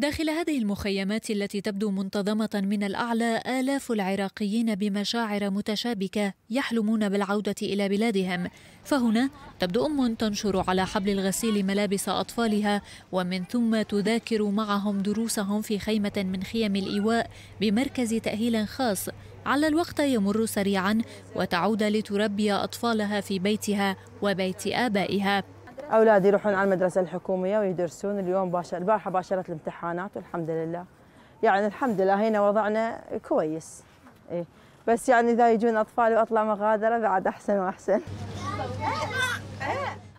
داخل هذه المخيمات التي تبدو منتظمة من الأعلى آلاف العراقيين بمشاعر متشابكة يحلمون بالعودة إلى بلادهم فهنا تبدو أم تنشر على حبل الغسيل ملابس أطفالها ومن ثم تذاكر معهم دروسهم في خيمة من خيم الإيواء بمركز تأهيل خاص على الوقت يمر سريعا وتعود لتربي أطفالها في بيتها وبيت آبائها اولادي يروحون على المدرسه الحكوميه ويدرسون اليوم باشر البارحه باشرت الامتحانات والحمد لله يعني الحمد لله هنا وضعنا كويس إيه. بس يعني اذا يجون اطفالي واطلع مغادره بعد احسن واحسن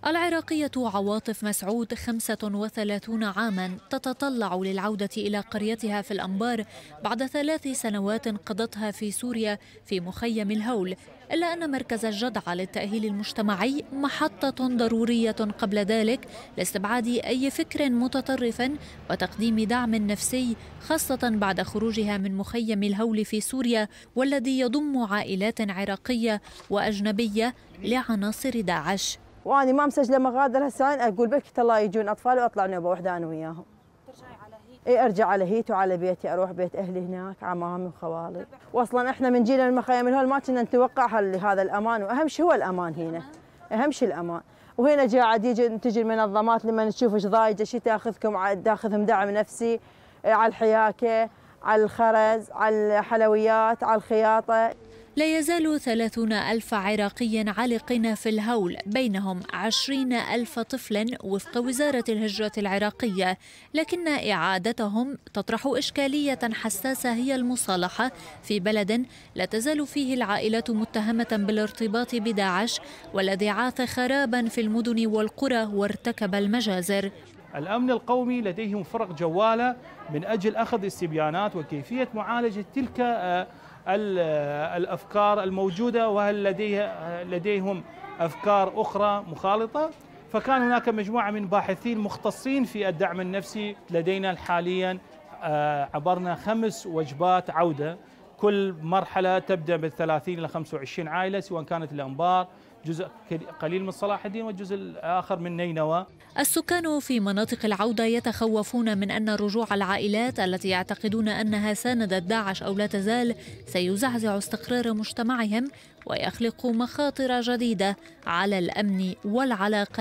العراقية عواطف مسعود 35 عاما تتطلع للعودة إلى قريتها في الأنبار بعد ثلاث سنوات قضتها في سوريا في مخيم الهول إلا أن مركز الجدعى للتأهيل المجتمعي محطة ضرورية قبل ذلك لاستبعاد أي فكر متطرف وتقديم دعم نفسي خاصة بعد خروجها من مخيم الهول في سوريا والذي يضم عائلات عراقية وأجنبية لعناصر داعش واني ما مسجله مغادر هسه اقول بك الله يجون اطفالي واطلع نوبه وحده انا وياهم ترجعي على هيت اي ارجع على هيت وعلى بيتي اروح بيت اهلي هناك عمامي وخوالي واصلا احنا من جيل المخيم من هول ما كنا نتوقع هذا الامان واهم شيء هو الامان هنا اهم شيء الامان وهنا قاعد يجي تجي المنظمات لما تشوف ايش ضايجه شي تاخذكم تاخذهم دعم نفسي على الحياكه على الخرز على الحلويات على الخياطه لا يزال ثلاثون ألف عراقي عالقين في الهول بينهم عشرين ألف طفل وفق وزارة الهجرة العراقية لكن إعادتهم تطرح إشكالية حساسة هي المصالحة في بلد لا تزال فيه العائلات متهمة بالارتباط بداعش والذي عاث خرابا في المدن والقرى وارتكب المجازر الأمن القومي لديهم فرق جوالة من أجل أخذ استبيانات وكيفية معالجة تلك آه، الافكار الموجوده وهل لديه لديهم افكار اخرى مخالطه فكان هناك مجموعه من باحثين مختصين في الدعم النفسي لدينا حاليا آه، عبرنا خمس وجبات عوده كل مرحله تبدا من 30 الى 25 عائله سواء كانت الانبار جزء قليل من صلاح الدين والجزء الآخر من نينوى السكان في مناطق العودة يتخوفون من أن رجوع العائلات التي يعتقدون أنها ساندت داعش أو لا تزال سيزعزع استقرار مجتمعهم ويخلق مخاطر جديدة على الأمن والعلاقات